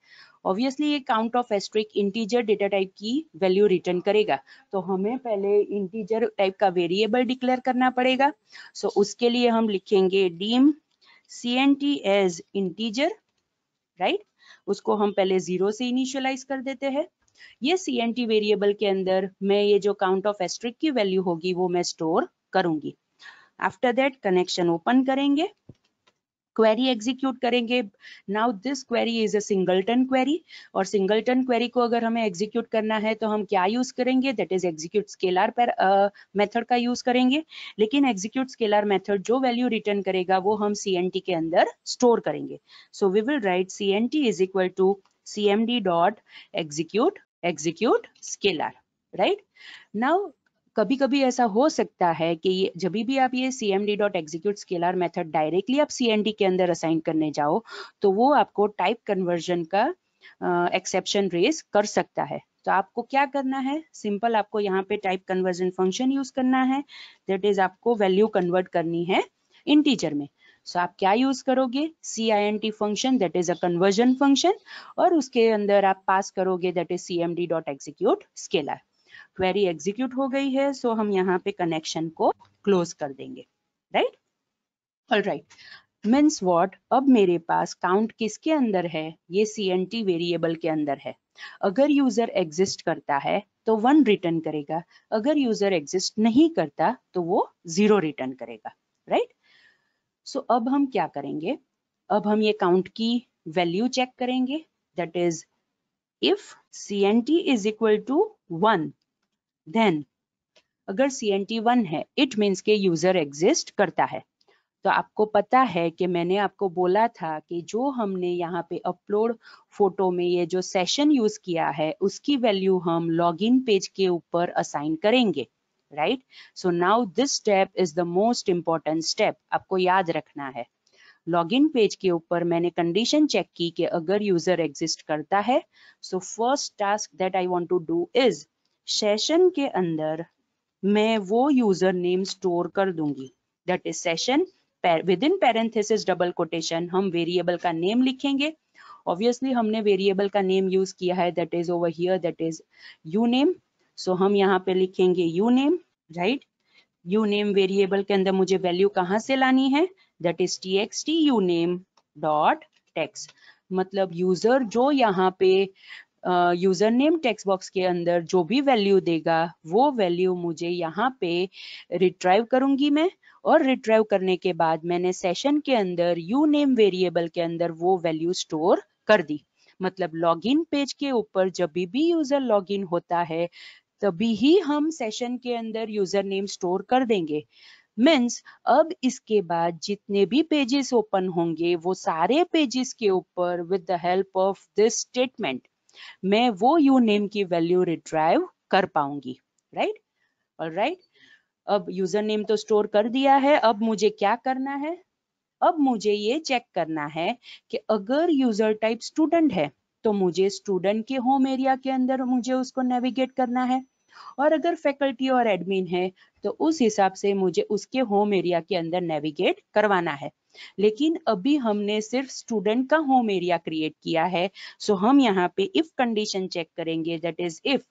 ऑब्वियसली ये count of asterisk integer data type की वैल्यू रिटर्न करेगा तो हमें पहले इंटीजर टाइप का वेरिएबल डिक्लेयर करना पड़ेगा सो so, उसके लिए हम लिखेंगे dim C N T as integer right उसको हम पहले जीरो से इनिशियलाइज कर देते हैं ये सी एन टी वेरिएबल के अंदर मैं ये जो काउंट ऑफ एस्ट्रिक की वैल्यू होगी वो मैं स्टोर करूंगी आफ्टर दैट कनेक्शन ओपन करेंगे क्वेरी एग्जीक्यूट करेंगे now this query is a singleton query और सिंगलटन क्वेरी को अगर हमें एग्जीक्यूट करना है तो हम क्या यूज करेंगे दैट इज एग्जीक्यूट स्केलर पर मेथड uh, का यूज करेंगे लेकिन एग्जीक्यूट स्केलर मेथड जो वैल्यू रिटर्न करेगा वो हम सी के अंदर स्टोर करेंगे so we will write C N T is equal to cmd dot execute execute scalar right now कभी कभी ऐसा हो सकता है कि ये जब भी आप ये C M D dot execute scalar method directly आप सी एन डी के अंदर असाइन करने जाओ तो वो आपको टाइप कन्वर्जन का एक्सेप्शन uh, रेस कर सकता है तो आपको क्या करना है सिंपल आपको यहाँ पे टाइप कन्वर्जन फंक्शन यूज करना है दैट इज आपको वैल्यू कन्वर्ट करनी है इंटीजर में सो so, आप क्या यूज करोगे C I N T function that is a conversion function और उसके अंदर आप पास करोगे that is C M D dot execute scalar query execute हो गई है सो so हम यहाँ पे कनेक्शन को क्लोज कर देंगे right all right means what अब मेरे पास काउंट किसके अंदर है ये सी एन टी वेरिएबल के अंदर है अगर यूजर एग्जिस्ट करता है तो वन रिटर्न करेगा अगर यूजर एग्जिस्ट नहीं करता तो वो जीरो रिटर्न करेगा राइट right? सो so, अब हम क्या करेंगे अब हम ये काउंट की वैल्यू चेक करेंगे that is if C N T is equal to one then अगर सी एन टी वन है इट मीन्स के यूजर एग्जिस्ट करता है तो आपको पता है कि मैंने आपको बोला था कि जो हमने यहाँ पे अपलोड फोटो में ये जो सेशन यूज किया है उसकी वैल्यू हम लॉगिन पेज के ऊपर असाइन करेंगे right so now this step is the most important step आपको याद रखना है लॉगिन पेज के ऊपर मैंने कंडीशन चेक की कि अगर यूजर एग्जिस्ट करता है so first task that I want to do is session के अंदर मैं वो यूजर नेम स्टोर कर दूंगी that is session within parenthesis double quotation हम वेरिएबल का नेम लिखेंगे ऑब्वियसली हमने वेरिएबल का नेम यूज किया है that is over here that is U name so हम यहाँ पे लिखेंगे U name right U name variable के अंदर मुझे वैल्यू कहाँ से लानी है that is T X T U name dot text मतलब यूजर जो यहाँ पे यूजर नेम टेक्स्ट बॉक्स के अंदर जो भी वैल्यू देगा वो वैल्यू मुझे यहाँ पे रिट्राइव करूंगी मैं और रिट्राइव करने के बाद मैंने सेशन के अंदर यू नेम वेरिएबल के अंदर वो वैल्यू स्टोर कर दी मतलब लॉगिन पेज के ऊपर जब भी यूजर लॉगिन होता है तभी ही हम सेशन के अंदर यूजर नेम स्टोर कर देंगे मीन्स अब इसके बाद जितने भी पेजेस ओपन होंगे वो सारे पेजेस के ऊपर with the help of this statement मैं वो यू नेम की वैल्यू रिट्राइव कर पाऊंगी राइट और राइट अब यूजर नेम तो स्टोर कर दिया है अब मुझे क्या करना है अब मुझे ये चेक करना है कि अगर यूजर टाइप स्टूडेंट है तो मुझे स्टूडेंट के होम एरिया के अंदर मुझे उसको नेविगेट करना है और अगर फैकल्टी और एडमिन है तो उस हिसाब से मुझे उसके होम एरिया के अंदर नेविगेट करवाना है लेकिन अभी हमने सिर्फ स्टूडेंट का होम एरिया क्रिएट किया है सो so हम यहाँ पे इफ कंडीशन चेक करेंगे that is if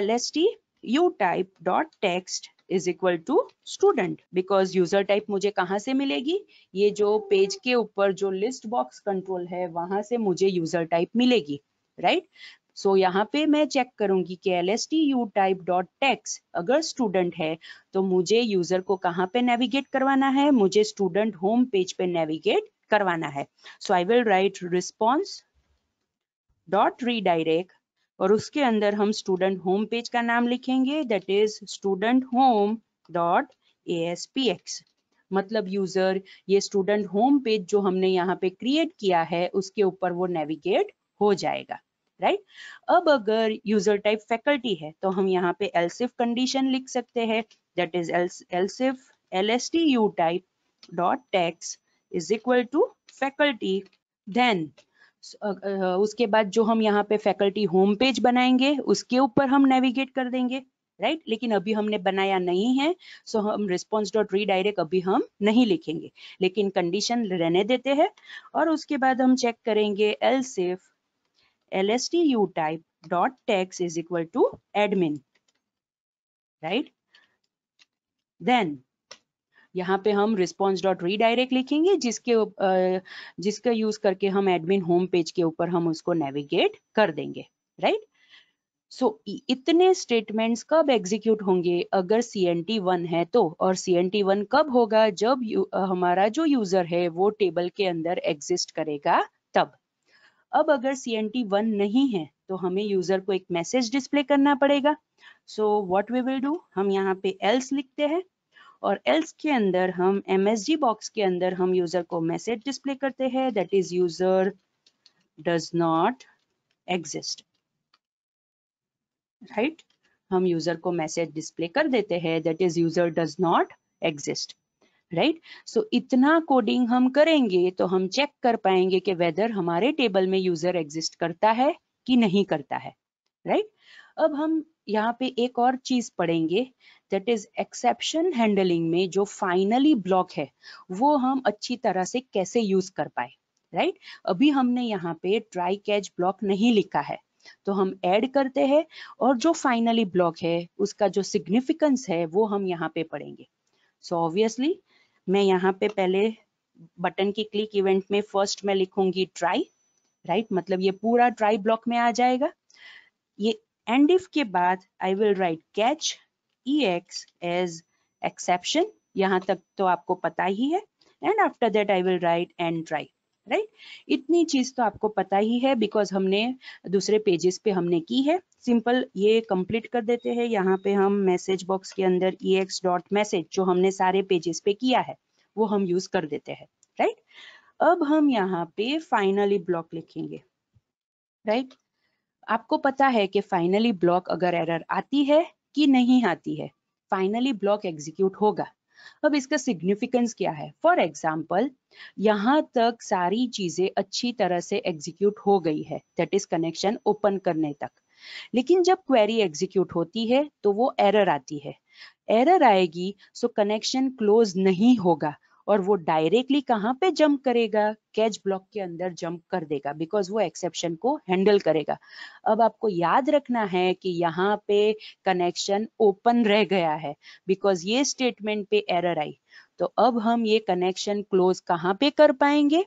L S T U type dot text is equal to student because user type मुझे कहाँ से मिलेगी ये जो पेज के ऊपर जो लिस्ट बॉक्स कंट्रोल है वहां से मुझे यूजर टाइप मिलेगी राइट सो so, यहाँ पे मैं चेक करूंगी कि L S T U type dot text अगर स्टूडेंट है तो मुझे यूजर को कहाँ पे नेविगेट करवाना है मुझे स्टूडेंट होम पेज पे नेविगेट करवाना है so I will write response dot redirect और उसके अंदर हम स्टूडेंट होम पेज का नाम लिखेंगे that is student home dot A S P X मतलब यूजर ये स्टूडेंट होम पेज जो हमने यहाँ पे क्रिएट किया है उसके ऊपर वो नेविगेट हो जाएगा राइट अब अगर यूजर टाइप फैकल्टी है तो हम यहाँ पे एलसिफ कंडीशन लिख सकते हैं that is else if L S T U type dot text is equal to faculty then उसके बाद जो हम यहाँ पे फैकल्टी होम पेज बनाएंगे उसके ऊपर हम नेविगेट कर देंगे राइट right? लेकिन अभी हमने बनाया नहीं है सो so हम रिस्पॉन्स डॉट रीडायरेक्ट अभी हम नहीं लिखेंगे लेकिन कंडीशन रहने देते हैं और उसके बाद हम चेक करेंगे else if lstu type dot text e is equal to admin right then यहाँ पे हम रिस्पॉन्स डॉट रीडायरेक्ट लिखेंगे जिसके जिसका यूज करके हम एडमिन होम पेज के ऊपर हम उसको नेविगेट कर देंगे राइट right? सो so, इतने स्टेटमेंट्स कब एग्जीक्यूट होंगे अगर सी एन टी वन है तो और सी एन टी वन कब होगा जब हमारा जो यूजर है वो टेबल के अंदर एग्जिस्ट करेगा तब अब अगर सी एन टी वन नहीं है तो हमें यूजर को एक मैसेज डिस्प्ले करना पड़ेगा so what we will do हम यहाँ पे एल्स लिखते हैं और एल्स के अंदर हम एम एस जी बॉक्स के अंदर हम यूजर को मैसेज डिस्प्ले करते हैं that is user does not exist right हम यूजर को मैसेज डिस्प्ले कर देते हैं that is user does not exist right right? So so, इतना कोडिंग हम करेंगे तो हम चेक कर पाएंगे कि वेदर हमारे टेबल में यूजर एग्जिस्ट करता है कि नहीं करता है राइट right? अब हम यहाँ पे एक और चीज पढ़ेंगे दैट इज एक्सेप्शन हैंडलिंग में जो फाइनली ब्लॉक है वो हम अच्छी तरह से कैसे यूज कर पाए राइट right? अभी हमने यहाँ पे ट्राई कैच ब्लॉक नहीं लिखा है तो हम ऐड करते हैं और जो फाइनली ब्लॉक है उसका जो सिग्निफिकेंस है वो हम यहाँ पे पढ़ेंगे सो ऑब्वियसली मैं यहाँ पे पहले बटन की क्लिक इवेंट में फर्स्ट मैं लिखूंगी ट्राई राइट right? मतलब ये पूरा ट्राई ब्लॉक में आ जाएगा ये एंड इफ के बाद I will write catch E X as exception यहाँ तक तो आपको पता ही है and after that I will write end try right इतनी चीज तो आपको पता ही है बिकॉज हमने दूसरे पेजेस पे हमने की है सिंपल ये कंप्लीट कर देते हैं यहाँ पे हम मैसेज बॉक्स के अंदर ई एक्स डॉट मैसेज जो हमने सारे पेजेस पे किया है वो हम यूज कर देते हैं राइट अब हम यहाँ पे फाइनली ब्लॉक लिखेंगे राइट आपको पता है कि फाइनली ब्लॉक अगर एरर आती है कि नहीं आती है फाइनली ब्लॉक एग्जीक्यूट होगा अब इसका सिग्निफिकेंस क्या है फॉर एग्जाम्पल यहाँ तक सारी चीजें अच्छी तरह से एग्जीक्यूट हो गई है दैट इज कनेक्शन ओपन करने तक लेकिन जब क्वेरी एग्जीक्यूट होती है तो वो एरर आती है एरर आएगी सो कनेक्शन क्लोज नहीं होगा और वो डायरेक्टली कहाँ पे जंप करेगा कैच ब्लॉक के अंदर जंप कर देगा बिकॉज वो एक्सेप्शन को हैंडल करेगा अब आपको याद रखना है कि यहाँ पे कनेक्शन ओपन रह गया है बिकॉज ये स्टेटमेंट पे एरर आई तो अब हम ये कनेक्शन क्लोज कहाँ पे कर पाएंगे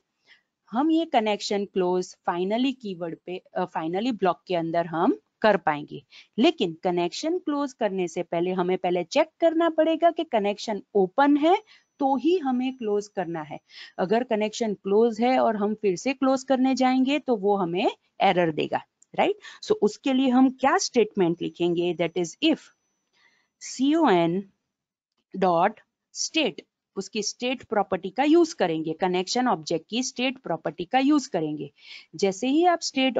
हम ये कनेक्शन क्लोज फाइनली कीवर्ड पे फाइनली uh, ब्लॉक के अंदर हम कर पाएंगे लेकिन कनेक्शन क्लोज करने से पहले हमें पहले चेक करना पड़ेगा कि कनेक्शन ओपन है तो ही हमें क्लोज करना है अगर कनेक्शन क्लोज है और हम फिर से क्लोज करने जाएंगे तो वो हमें एरर देगा राइट right? सो so, उसके लिए हम क्या स्टेटमेंट लिखेंगे that is if O N dot state उसकी स्टेट प्रॉपर्टी का यूज करेंगे कनेक्शन ऑब्जेक्ट की स्टेट प्रॉपर्टी का यूज करेंगे जैसे ही आप स्टेट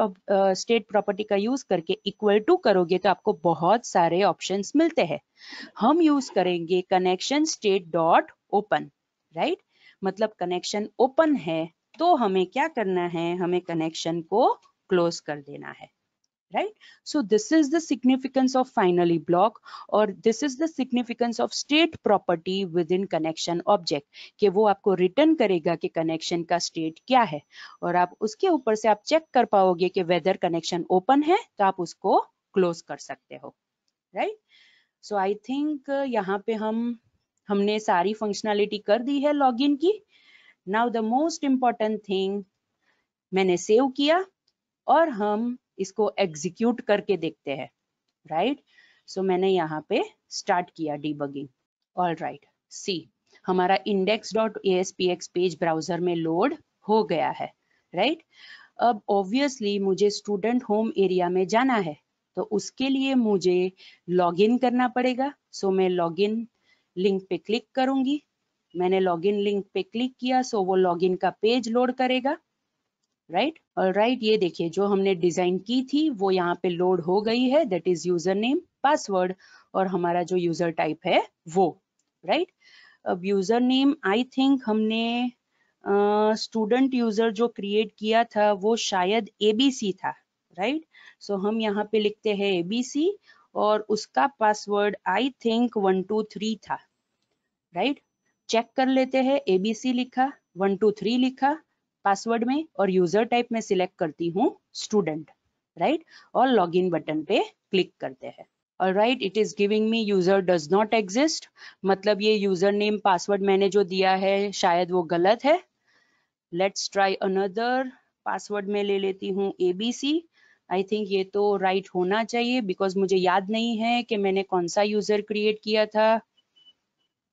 स्टेट प्रॉपर्टी का यूज करके इक्वल टू करोगे तो आपको बहुत सारे ऑप्शंस मिलते हैं हम यूज करेंगे connection state dot open right मतलब कनेक्शन ओपन है तो हमें क्या करना है हमें कनेक्शन को क्लोज कर देना है so this is the significance of finally block और this is the significance of state property within connection object कि वो आपको रिटर्न करेगा कि कनेक्शन का स्टेट क्या है और आप उसके ऊपर से आप चेक कर पाओगे कि वेदर कनेक्शन ओपन है तो आप उसको क्लोज कर सकते हो राइट सो आई थिंक यहाँ पे हम हमने सारी फंक्शनैलिटी कर दी है लॉगिन की now the most important thing मैंने सेव किया और हम इसको एग्जीक्यूट करके देखते हैं राइट सो मैंने यहाँ पे स्टार्ट किया डीबगिंग ऑल राइट सी हमारा index dot A page browser में लोड हो गया है राइट right? अब ऑब्वियसली मुझे स्टूडेंट होम एरिया में जाना है तो उसके लिए मुझे लॉगिन करना पड़ेगा सो so, मैं लॉगिन लिंक पे क्लिक करूंगी मैंने लॉगिन लिंक पे क्लिक किया सो वो लॉगिन का पेज लोड करेगा राइट और राइट ये देखिए जो हमने डिजाइन की थी वो यहाँ पे लोड हो गई है that is user name password और हमारा जो यूजर टाइप है वो राइट right? अब यूजर नेम आई थिंक हमने स्टूडेंट uh, यूजर जो क्रिएट किया था वो शायद एबीसी था राइट right? सो so, हम यहाँ पे लिखते हैं एबीसी और उसका password I think one two three था राइट चेक कर लेते हैं एबीसी लिखा वन टू थ्री लिखा पासवर्ड में और यूजर टाइप में सिलेक्ट करती हूँ स्टूडेंट राइट और लॉगिन बटन पे क्लिक करते हैं और right it is giving me user does not exist मतलब ये यूजर नेम पासवर्ड मैंने जो दिया है शायद वो गलत है लेट्स ट्राई अनदर पासवर्ड में ले लेती हूँ एबीसी आई थिंक ये तो राइट right होना चाहिए बिकॉज मुझे याद नहीं है कि मैंने कौन सा यूजर क्रिएट किया था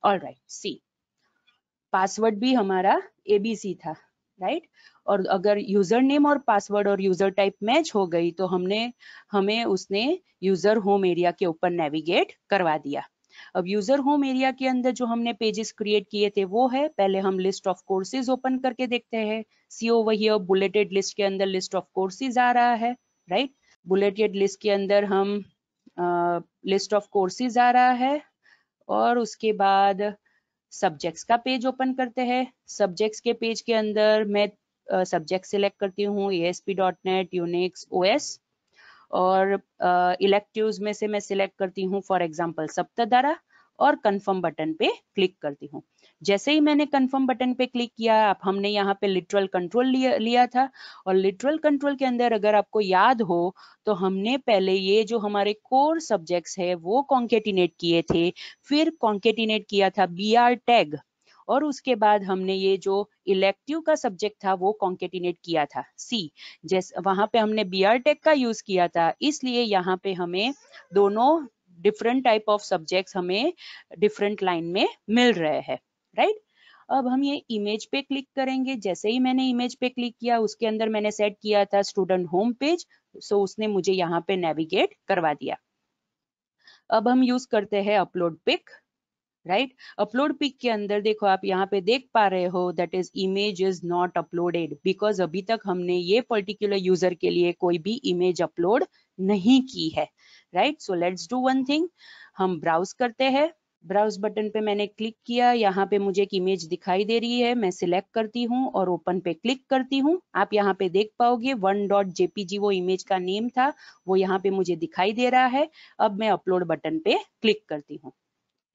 ऑल राइट सी पासवर्ड भी हमारा एबीसी था राइट right? और अगर यूजर नेम और पासवर्ड और यूजर टाइप मैच हो गई तो हमने हमें उसने यूजर होम एरिया के ऊपर नेविगेट करवा दिया अब यूजर होम एरिया के अंदर जो हमने पेजेस क्रिएट किए थे वो है पहले हम लिस्ट ऑफ कोर्सेज ओपन करके देखते हैं सीओ वही बुलेटेड लिस्ट के अंदर लिस्ट ऑफ कोर्सेज आ रहा है राइट बुलेटेड लिस्ट के अंदर हम लिस्ट ऑफ कोर्सेज आ रहा है और उसके बाद सब्जेक्ट्स का पेज ओपन करते हैं सब्जेक्ट्स के पेज के अंदर मैं सब्जेक्ट सिलेक्ट करती हूँ A S P dot net Unix O S और इलेक्टिव uh, में से मैं सिलेक्ट करती हूँ फॉर एग्जाम्पल सप्तारा और कंफर्म बटन पे क्लिक करती हूँ जैसे ही मैंने कंफर्म बटन पे क्लिक किया आप हमने यहाँ पे लिटरल कंट्रोल लिया, लिया था और लिटरल कंट्रोल के अंदर अगर आपको याद हो तो हमने पहले ये जो हमारे कोर सब्जेक्ट्स है वो कॉन्केटिनेट किए थे फिर कॉन्केटिनेट किया था बी टैग और उसके बाद हमने ये जो इलेक्टिव का सब्जेक्ट था वो कॉन्केटिनेट किया था सी जैसे वहां पे हमने बी टेक का यूज किया था इसलिए यहाँ पे हमें दोनों डिफरेंट टाइप ऑफ सब्जेक्ट्स हमें डिफरेंट लाइन में मिल रहे हैं राइट अब हम ये इमेज पे क्लिक करेंगे जैसे ही मैंने इमेज पे क्लिक किया उसके अंदर मैंने सेट किया था स्टूडेंट होम पेज सो उसने मुझे यहाँ पे नेविगेट करवा दिया अब हम यूज करते हैं upload pic right upload pic के अंदर देखो आप यहाँ पे देख पा रहे हो that is image is not uploaded because अभी तक हमने ये पर्टिकुलर यूजर के लिए कोई भी इमेज अपलोड नहीं की है right so let's do one thing हम ब्राउज करते हैं ब्राउज बटन पे मैंने क्लिक किया यहाँ पे मुझे एक इमेज दिखाई दे रही है मैं सिलेक्ट करती हूँ और ओपन पे क्लिक करती हूँ आप यहाँ पे देख पाओगे वन डॉट जेपीजी वो इमेज का नेम था वो यहाँ पे मुझे दिखाई दे रहा है अब मैं अपलोड बटन पे क्लिक करती हूँ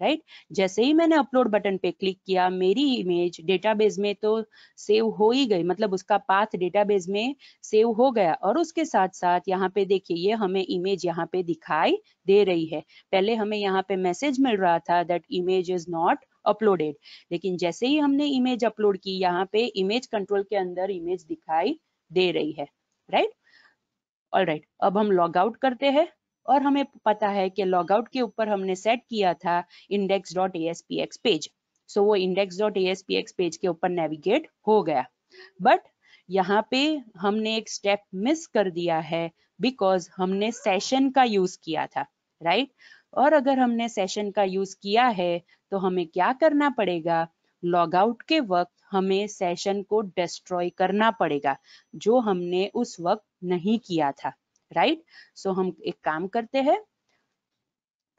राइट जैसे ही मैंने अपलोड बटन पे क्लिक किया मेरी इमेज डेटाबेस में तो सेव हो ही गई मतलब उसका पाथ डेटाबेस में सेव हो गया और उसके साथ साथ यहाँ पे देखिए ये हमें इमेज यहाँ पे दिखाई दे रही है पहले हमें यहाँ पे मैसेज मिल रहा था that image is not uploaded लेकिन जैसे ही हमने इमेज अपलोड की यहाँ पे इमेज कंट्रोल के अंदर इमेज दिखाई दे रही है राइट ऑल राइट अब हम लॉग आउट करते हैं और हमें पता है कि लॉगआउट के ऊपर हमने सेट किया था index dot ASPX page so वो इंडेक्स डॉट एएसपीएक्स पेज के ऊपर नेविगेट हो गया बट यहाँ पे हमने एक स्टेप मिस कर दिया है बिकॉज हमने सेशन का यूज किया था राइट right? और अगर हमने सेशन का यूज किया है तो हमें क्या करना पड़ेगा लॉग आउट के वक्त हमें सेशन को डिस्ट्रॉय करना पड़ेगा जो हमने उस वक्त नहीं किया था राइट सो हम एक काम करते हैं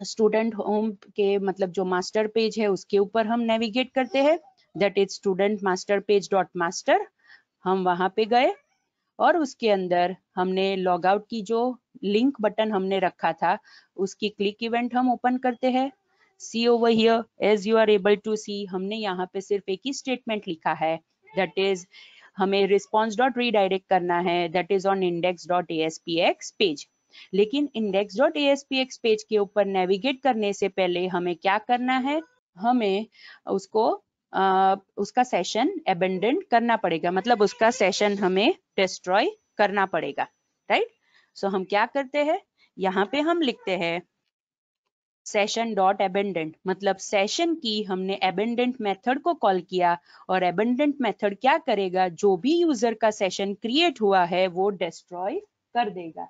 स्टूडेंट होम के मतलब जो मास्टर पेज है उसके ऊपर हम नेविगेट करते हैं that is student master page dot master हम वहां पे गए और उसके अंदर हमने लॉग आउट की जो लिंक बटन हमने रखा था उसकी क्लिक इवेंट हम ओपन करते हैं see over here as you are able to see हमने यहाँ पे सिर्फ एक ही स्टेटमेंट लिखा है दैट इज हमें रिस्पॉन्स डॉट रीडायरेक्ट करना है that is on index dot A page लेकिन इंडेक्स डॉट ए पेज के ऊपर नेविगेट करने से पहले हमें क्या करना है हमें उसको आ, उसका सेशन एबेंडेंट करना पड़ेगा मतलब उसका सेशन हमें डिस्ट्रॉय करना पड़ेगा राइट right? सो so, हम क्या करते हैं यहाँ पे हम लिखते हैं सेशन डॉट एबेंडेंट मतलब सेशन की हमने एबेंडेंट मेथड को कॉल किया और एबेंडेंट मेथड क्या करेगा जो भी यूजर का सेशन क्रिएट हुआ है वो डिस्ट्रॉय कर देगा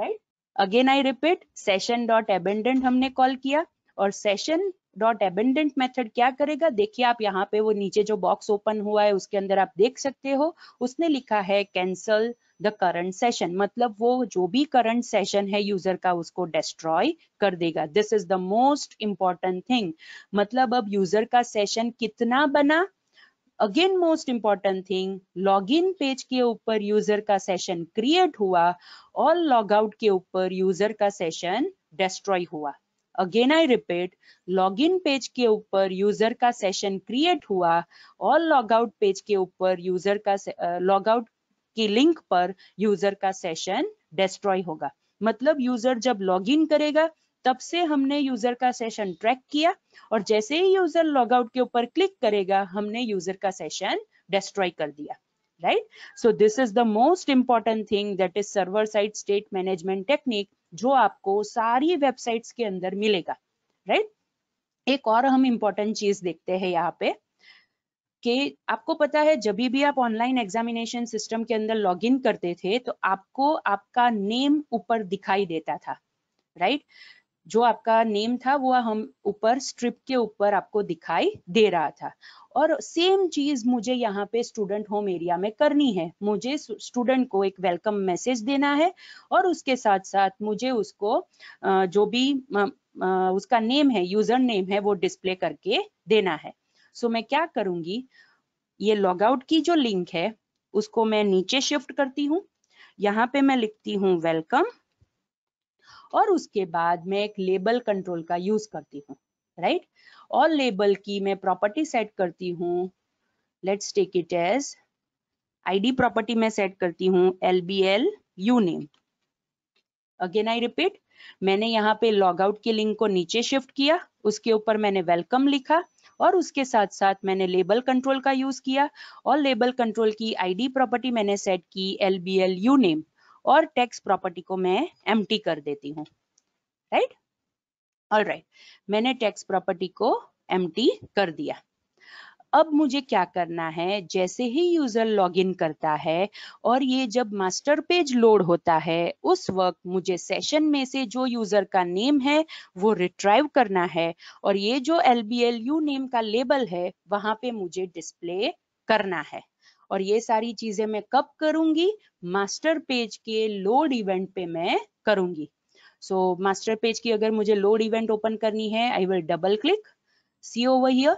right again I repeat session dot abandon हमने कॉल किया और सेशन डॉट एबेंडेंट मेथड क्या करेगा देखिए आप यहाँ पे वो नीचे जो बॉक्स ओपन हुआ है उसके अंदर आप देख सकते हो उसने लिखा है कैंसल द करंट सेशन मतलब वो जो भी करंट सेशन है यूजर का उसको डिस्ट्रॉय कर देगा this is the most important thing मतलब अब यूजर का सेशन कितना बना again most important thing in page के ऊपर यूजर का सेशन क्रिएट हुआ और लॉग आउट के ऊपर यूजर का सेशन डिस्ट्रॉय हुआ again I repeat login page के ऊपर यूजर का सेशन क्रिएट हुआ और लॉग आउट पेज के ऊपर यूजर का लॉग आउट की लिंक पर यूजर का सेशन डिस्ट्रॉय होगा मतलब यूजर जब लॉगिन करेगा तब से हमने यूजर का सेशन ट्रैक किया और जैसे ही यूजर लॉगआउट के ऊपर क्लिक करेगा हमने यूजर का सेशन डिस्ट्रॉय कर दिया right so this is the most important thing that is server side state management technique जो आपको सारी वेबसाइट्स के अंदर मिलेगा राइट right? एक और हम इंपॉर्टेंट चीज देखते हैं यहाँ पे कि आपको पता है जब भी आप ऑनलाइन एग्जामिनेशन सिस्टम के अंदर लॉगिन करते थे तो आपको आपका नेम ऊपर दिखाई देता था राइट जो आपका नेम था वो हम ऊपर स्ट्रिप के ऊपर आपको दिखाई दे रहा था और सेम चीज मुझे यहाँ पे स्टूडेंट होम एरिया में करनी है मुझे स्टूडेंट को एक वेलकम मैसेज देना है और उसके साथ साथ मुझे उसको जो भी उसका नेम है यूजर नेम है वो डिस्प्ले करके देना है सो मैं क्या करूंगी ये लॉग आउट की जो लिंक है उसको मैं नीचे शिफ्ट करती हूँ यहाँ पे मैं लिखती हूँ वेलकम और उसके बाद मैं एक लेबल कंट्रोल का यूज करती हूँ राइट और लेबल की मैं प्रॉपर्टी सेट करती हूँ let's take it as ID property मैं सेट करती हूँ L B L U name again I repeat मैंने यहाँ पे लॉग आउट की लिंक को नीचे शिफ्ट किया उसके ऊपर मैंने वेलकम लिखा और उसके साथ साथ मैंने लेबल कंट्रोल का यूज किया और लेबल कंट्रोल की आईडी प्रॉपर्टी मैंने सेट की L B L U name और टेक्स प्रॉपर्टी को मैं एम कर देती हूँ राइट ऑल राइट मैंने टेक्स प्रॉपर्टी को एम कर दिया अब मुझे क्या करना है जैसे ही यूजर लॉगिन करता है और ये जब मास्टर पेज लोड होता है उस वक्त मुझे सेशन में से जो यूजर का नेम है वो रिट्राइव करना है और ये जो L B L U name का लेबल है वहां पे मुझे डिस्प्ले करना है और ये सारी चीजें मैं कब करूंगी मास्टर पेज के लोड इवेंट पे मैं करूंगी सो मास्टर पेज की अगर मुझे लोड इवेंट ओपन करनी है I will double click see over here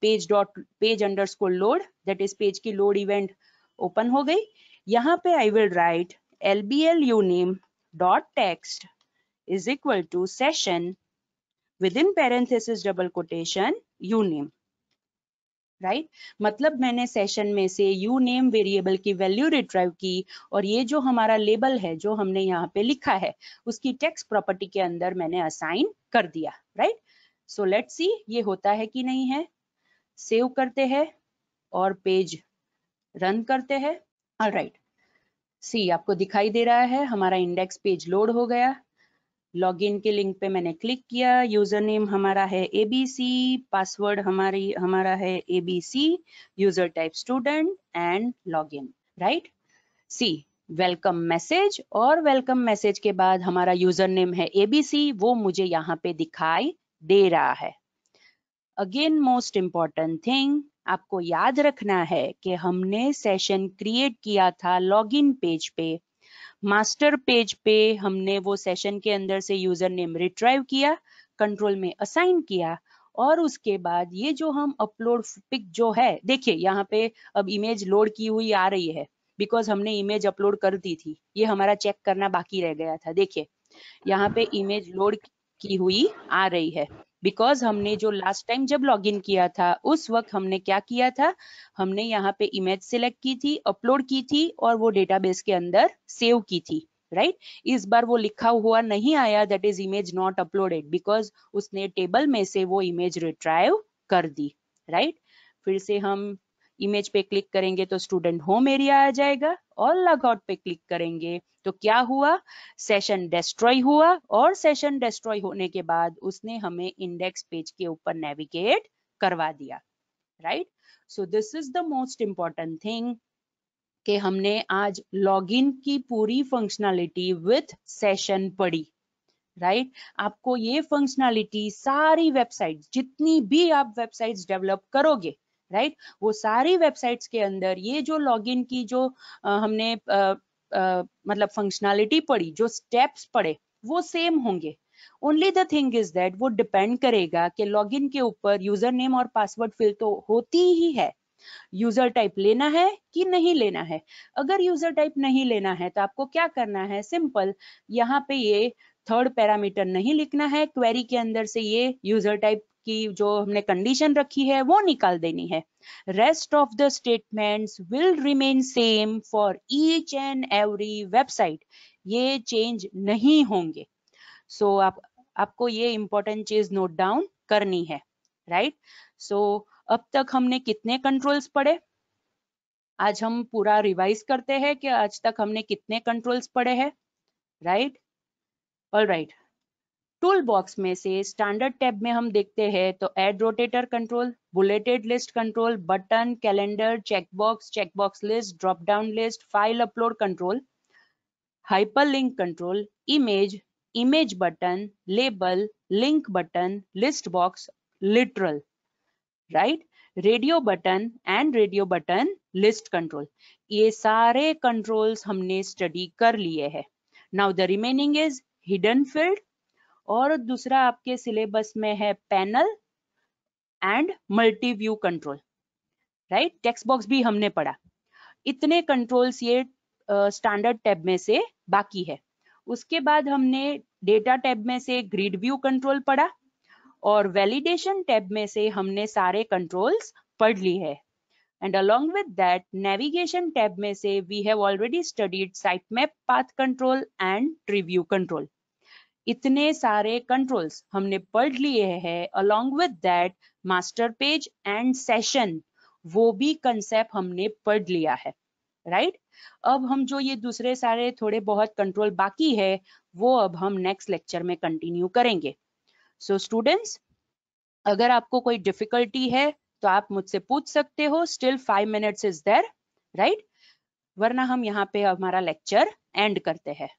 page dot page underscore load that is page की लोड इवेंट ओपन हो गई यहाँ पे I will write L B L U name dot text is equal to session within parenthesis double quotation U name right मतलब मैंने सेशन में से यू नेम वेरिएबल की वैल्यू रिट्राइव की और ये जो हमारा लेबल है जो हमने यहाँ पे लिखा है उसकी टेक्स्ट प्रॉपर्टी के अंदर मैंने असाइन कर दिया राइट सो लेट्स सी ये होता है कि नहीं है सेव करते हैं और पेज रन करते हैं ऑल राइट सी आपको दिखाई दे रहा है हमारा इंडेक्स पेज लोड हो गया लॉगिन के लिंक पे मैंने क्लिक किया यूजर नेम हमारा है एबीसी पासवर्ड हमारी हमारा है ABC user type student and login right see welcome message और वेलकम मैसेज के बाद हमारा यूजर नेम है एबीसी वो मुझे यहाँ पे दिखाई दे रहा है अगेन मोस्ट इम्पॉर्टेंट थिंग आपको याद रखना है कि हमने सेशन क्रिएट किया था लॉगिन पेज पे मास्टर पेज पे हमने वो सेशन के अंदर से यूजर नेम रिट्राइव किया कंट्रोल में असाइन किया और उसके बाद ये जो हम अपलोड पिक जो है देखिए यहाँ पे अब इमेज लोड की हुई आ रही है बिकॉज हमने इमेज अपलोड कर दी थी ये हमारा चेक करना बाकी रह गया था देखिए यहाँ पे इमेज लोड की हुई आ रही है बिकॉज हमने जो लास्ट टाइम जब लॉग इन किया था उस वक्त हमने क्या किया था हमने यहाँ पे इमेज सेलेक्ट की थी अपलोड की थी और वो डेटाबेस के अंदर सेव की थी राइट right? इस बार वो लिखा हुआ नहीं आया that is image not uploaded because उसने टेबल में से वो इमेज रिट्राइव कर दी राइट right? फिर से हम इमेज पे क्लिक करेंगे तो स्टूडेंट होम एरिया आ जाएगा और आउट पे क्लिक करेंगे तो क्या हुआ सेशन डिस्ट्रॉय हुआ और सेशन डिस्ट्रॉय होने के बाद उसने हमें इंडेक्स पेज के ऊपर नेविगेट करवा दिया right so this is the most important thing कि हमने आज लॉगिन की पूरी फंक्शनैलिटी विथ सेशन पढ़ी राइट right? आपको ये फंक्शनैलिटी सारी वेबसाइट जितनी भी आप वेबसाइट्स डेवलप करोगे राइट right? वो सारी वेबसाइट्स के अंदर ये जो लॉगिन की जो आ, हमने आ, आ, मतलब फंक्शनैलिटी पढ़ी जो स्टेप्स पढ़े वो सेम होंगे only the thing is that वो डिपेंड करेगा कि लॉगिन के ऊपर यूजर नेम और पासवर्ड फिल तो होती ही है यूजर टाइप लेना है कि नहीं लेना है अगर यूजर टाइप नहीं लेना है तो आपको क्या करना है सिंपल यहाँ पे ये थर्ड पैरामीटर नहीं लिखना है क्वेरी के अंदर से ये यूजर टाइप की जो हमने कंडीशन रखी है वो निकाल देनी है rest of the statement will remain same for each and every website ये चेंज नहीं होंगे सो so, आप आपको ये इंपॉर्टेंट चीज नोट डाउन करनी है राइट right? सो so, अब तक हमने कितने कंट्रोल्स पढ़े आज हम पूरा रिवाइज करते हैं कि आज तक हमने कितने कंट्रोल्स पढ़े हैं right all right tool box में से स्टैंडर्ड टैब में हम देखते हैं तो ad rotator control bulleted list control button calendar checkbox checkbox list drop down list file upload control hyper link control image image button label link button list box literal right radio button and radio button list control ये सारे कंट्रोल्स हमने स्टडी कर लिए हैं now the remaining is hidden field और दूसरा आपके सिलेबस में है panel and multi view control right text box भी हमने पढ़ा इतने कंट्रोल्स ये स्टैंडर्ड uh, टैब में से बाकी है उसके बाद हमने डेटा टैब में से ग्रिड व्यू कंट्रोल पढ़ा और वैलिडेशन टैब में से हमने सारे कंट्रोल्स पढ़ ली है and along with that navigation tab may say we have already studied sitemap path control and tree view control इतने सारे कंट्रोल्स हमने पढ़ लिए हैं along with that master page and session वो भी कंसेप्ट हमने पढ़ लिया है राइट right? अब हम जो ये दूसरे सारे थोड़े बहुत कंट्रोल बाकी है वो अब हम नेक्स्ट लेक्चर में कंटिन्यू करेंगे सो so, स्टूडेंट्स अगर आपको कोई डिफिकल्टी है तो आप मुझसे पूछ सकते हो still five minutes is there right वरना हम यहाँ पे हमारा लेक्चर एंड करते हैं